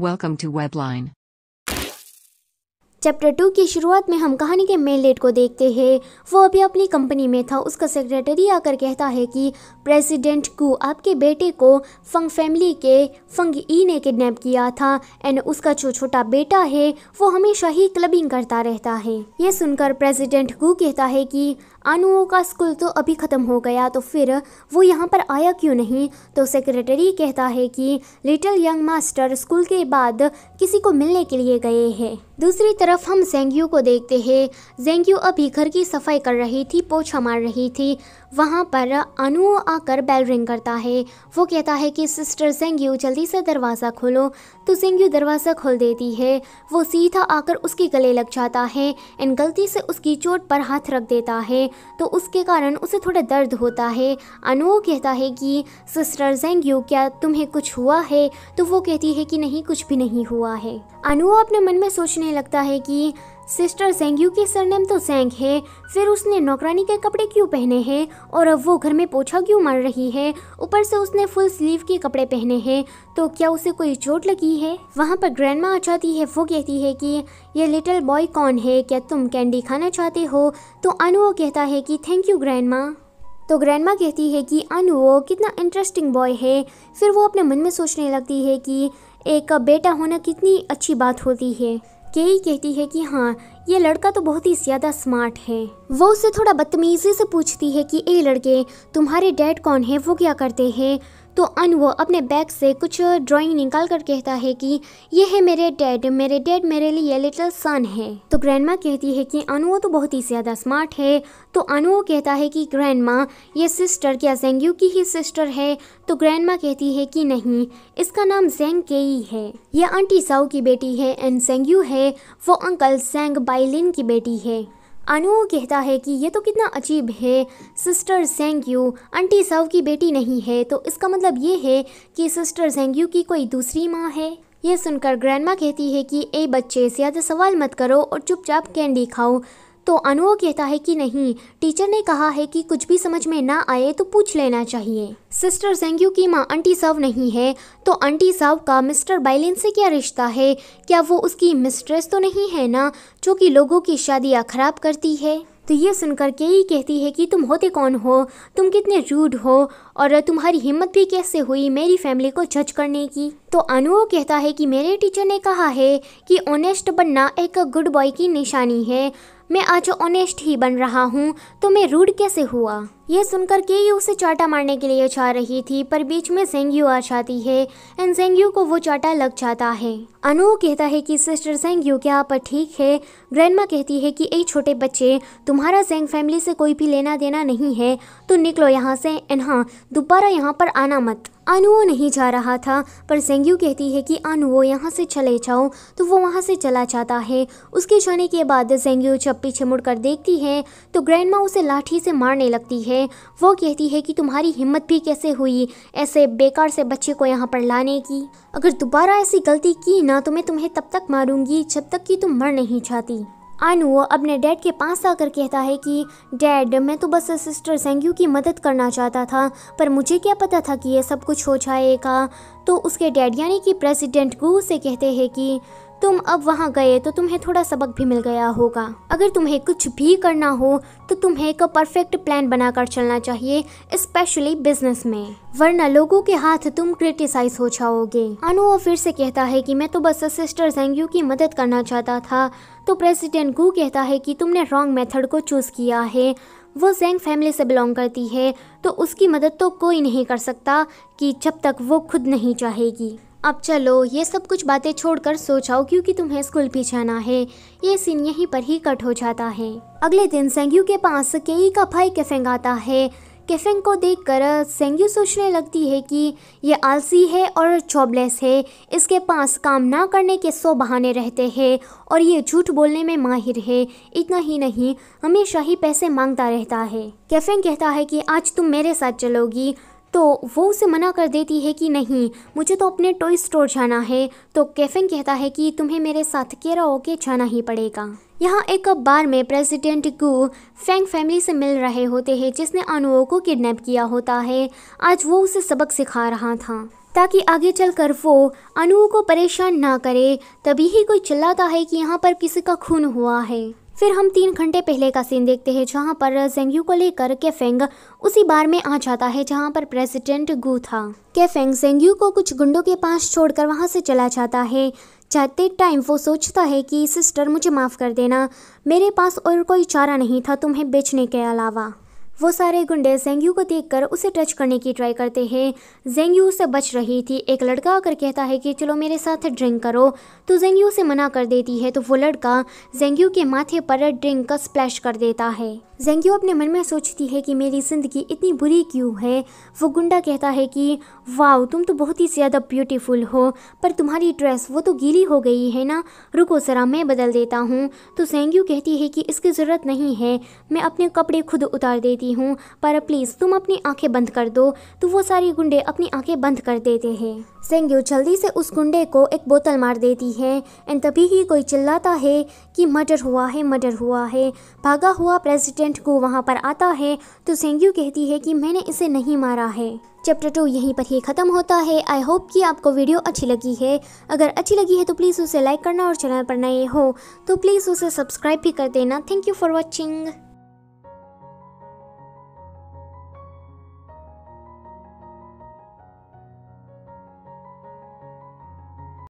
welcome to Webline chapter two की शुरुआत में हम कहानी के मेन लेट को देखते हैं वो अभी अपनी कंपनी में था उसका सेक्रेटरी आकर कहता है कि प्रेसिडेंट कु आपके बेटे को फंग फैमिली के फंग ई e ने किडनैप किया था एंड उसका जो छोटा बेटा है वो हमेशा ही क्लबिंग करता रहता है ये सुनकर प्रेसिडेंट कु कहता है कि अनुओं का स्कूल तो अभी ख़त्म हो गया तो फिर वो यहाँ पर आया क्यों नहीं तो सेक्रेटरी कहता है कि लिटिल यंग मास्टर स्कूल के बाद किसी को मिलने के लिए गए हैं दूसरी तरफ हम जेंग्यू को देखते हैं जेंग्यू अभी घर की सफाई कर रही थी पोछा मार रही थी वहाँ पर अनु आकर बेल रिंग करता है वो कहता है कि सिस्टर सेंग्यू जल्दी से दरवाज़ा खोलो तो सेंग्यू दरवाज़ा खोल देती है वो सीधा आकर उसके गले लग जाता है एंड गलती से उसकी चोट पर हाथ रख देता है तो उसके कारण उसे थोड़ा दर्द होता है अनु कहता है कि सिस्टर जेंग्यू क्या तुम्हें कुछ हुआ है तो वो कहती है कि नहीं कुछ भी नहीं हुआ है अनु अपने मन में सोचने लगता है कि सिस्टर सेंग यू सरनेम तो सेंग है फिर उसने नौकरानी के कपड़े क्यों पहने हैं और अब वो घर में पोछा क्यों मार रही है ऊपर से उसने फुल स्लीव के कपड़े पहने हैं तो क्या उसे कोई चोट लगी है वहाँ पर ग्रैंड आ जाती है वो कहती है कि ये लिटिल बॉय कौन है क्या तुम कैंडी खाना चाहते हो तो अनु कहता है कि थैंक यू ग्रैंड तो ग्रैंड कहती है कि अनु वो कितना इंटरेस्टिंग बॉय है फिर वो अपने मन में सोचने लगती है कि एक बेटा होना कितनी अच्छी बात होती है केई कहती है कि हाँ ये लड़का तो बहुत ही ज़्यादा स्मार्ट है वो उसे थोड़ा बदतमीजी से पूछती है कि ए लड़के तुम्हारे डैड कौन है वो क्या करते हैं तो अन वो अपने बैग से कुछ ड्राइंग निकाल कर कहता है कि ये है मेरे डैड मेरे डैड मेरे लिए लिटिल सन है तो ग्रैंड कहती है कि अनु तो बहुत ही ज़्यादा स्मार्ट है तो अनु कहता है कि माँ ये सिस्टर क्या जेंग्यू की ही सिस्टर है तो ग्रैंड कहती है कि नहीं इसका नाम जेंग केई है यह आंटी साऊ की बेटी है एंड जेंग्यू है वो अंकल सेंग बाइलिन की बेटी है अनु कहता है कि ये तो कितना अजीब है सिस्टर यू आंटी सव की बेटी नहीं है तो इसका मतलब ये है कि सिस्टर यू की कोई दूसरी माँ है ये सुनकर ग्रैंडमा कहती है कि ए बच्चे ज़्यादा सवाल मत करो और चुपचाप कैंडी खाओ तो अनु कहता है कि नहीं टीचर ने कहा है कि कुछ भी समझ में ना आए तो पूछ लेना चाहिए सिस्टर जेंग्यू की माँ आंटी सव नहीं है तो आंटी सव का मिस्टर बाइलिन से क्या रिश्ता है क्या वो उसकी मिस्ट्रेस तो नहीं है ना जो कि लोगों की शादियाँ खराब करती है तो ये सुनकर केई कहती है कि तुम होते कौन हो तुम कितने रूड हो और तुम्हारी हिम्मत भी कैसे हुई मेरी फैमिली को जज करने की तो अनु कहता है कि मेरे टीचर ने कहा है कि ओनेस्ट बनना एक गुड बॉय की निशानी है मैं आज ऑनेस्ट ही बन रहा हूँ तो मैं रूड कैसे हुआ ये सुनकर के यू उसे चाटा मारने के लिए जा रही थी पर बीच में सेंग्यू आ जाती है एंड सेंग्यू को वो चाटा लग जाता है अनु कहता है कि सिस्टर सेंग्यू क्या आप ठीक है ग्रैंड कहती है कि ए छोटे बच्चे तुम्हारा सेंग फैमिली से कोई भी लेना देना नहीं है तो निकलो यहाँ से एंड हाँ दोबारा यहाँ पर आना मत अनुओ नहीं जा रहा था पर सेंग्यू कहती है कि अनुओ यहाँ से चले जाओ तो वो वहाँ से चला जाता है उसके जाने के बाद सेंग्यू जब पीछे कर देखती है तो माँ उसे लाठी से मारने लगती है वो कहती है कि तुम्हारी हिम्मत भी कैसे हुई ऐसे बेकार से बच्चे को यहाँ पर लाने की अगर दोबारा ऐसी गलती की ना तो मैं तुम्हें तब तक मारूंगी जब तक कि तुम मर नहीं जाती आनू अपने डैड के पास आकर कहता है कि डैड मैं तो बस सिस्टर सेंग्यू की मदद करना चाहता था पर मुझे क्या पता था कि ये सब कुछ हो जाएगा तो उसके डैड यानी कि प्रेसिडेंट गु से कहते हैं कि तुम अब वहाँ गए तो तुम्हें थोड़ा सबक भी मिल गया होगा अगर तुम्हें कुछ भी करना हो तो तुम्हें एक परफेक्ट प्लान बनाकर चलना चाहिए स्पेशली बिजनेस में वरना लोगों के हाथ तुम क्रिटिसाइज हो जाओगे अनु फिर से कहता है कि मैं तो बस सिस्टर जेंग्यू की मदद करना चाहता था तो प्रेसिडेंट गु कहता है कि तुमने रॉन्ग मेथड को चूज किया है वो जेंग फैमिली से बिलोंग करती है तो उसकी मदद तो कोई नहीं कर सकता कि जब तक वो खुद नहीं चाहेगी अब चलो ये सब कुछ बातें छोड़कर सो जाओ क्योंकि तुम्हें स्कूल भी जाना है ये सीन यहीं पर ही कट हो जाता है अगले दिन सेंग्यू के पास केई का भाई कैफेंग आता है कैफेंग को देखकर सेंग्यू सोचने लगती है कि ये आलसी है और जॉबलेस है इसके पास काम ना करने के सौ बहाने रहते हैं और ये झूठ बोलने में माहिर है इतना ही नहीं हमेशा ही पैसे मांगता रहता है कैफेंग कहता है कि आज तुम मेरे साथ चलोगी तो वो उसे मना कर देती है कि नहीं मुझे तो अपने टॉय स्टोर जाना है तो कैफिन कहता है कि तुम्हें मेरे साथ केरा होके जाना ही पड़ेगा यहाँ एक बार में प्रेसिडेंट गु फेंग फैमिली से मिल रहे होते हैं जिसने अनुओ को किडनैप किया होता है आज वो उसे सबक सिखा रहा था ताकि आगे चलकर वो अनुओं को परेशान ना करे तभी ही कोई चिल्लाता है कि यहाँ पर किसी का खून हुआ है फिर हम तीन घंटे पहले का सीन देखते हैं जहाँ पर जेंगयू को लेकर केफेंग उसी बार में आ जाता है जहाँ पर प्रेसिडेंट गु था केफेंग जेंगयू को कुछ गुंडों के पास छोड़कर वहाँ से चला जाता है जाते टाइम वो सोचता है कि सिस्टर मुझे माफ़ कर देना मेरे पास और कोई चारा नहीं था तुम्हें बेचने के अलावा वो सारे गुंडे जेंग्यू को देखकर उसे टच करने की ट्राई करते हैं जेंग्यू उसे बच रही थी एक लड़का आकर कहता है कि चलो मेरे साथ ड्रिंक करो तो जेंग्यू उसे मना कर देती है तो वो लड़का जेंग्यू के माथे पर ड्रिंक का स्प्लैश कर देता है जेंग्यो अपने मन में सोचती है कि मेरी ज़िंदगी इतनी बुरी क्यों है वो गुंडा कहता है कि वाह तुम तो बहुत ही ज़्यादा ब्यूटीफुल हो पर तुम्हारी ड्रेस वो तो गीली हो गई है ना रुको ज़रा मैं बदल देता हूँ तो जेंग्यो कहती है कि इसकी ज़रूरत नहीं है मैं अपने कपड़े खुद उतार देती हूँ पर प्लीज़ तुम अपनी आँखें बंद कर दो तो वो सारे गुंडे अपनी आँखें बंद कर देते हैं जेंग्यो जल्दी से उस गुंडे को एक बोतल मार देती है एंड तभी ही कोई चिल्लाता है कि मर्डर हुआ है मर्डर हुआ है भागा हुआ प्रेसिडेंट एजेंट को वहाँ पर आता है तो सेंग्यू कहती है कि मैंने इसे नहीं मारा है चैप्टर टू यहीं पर ही ख़त्म होता है आई होप कि आपको वीडियो अच्छी लगी है अगर अच्छी लगी है तो प्लीज़ उसे लाइक करना और चैनल पर नए हो तो प्लीज़ उसे सब्सक्राइब भी कर देना थैंक यू फॉर वॉचिंग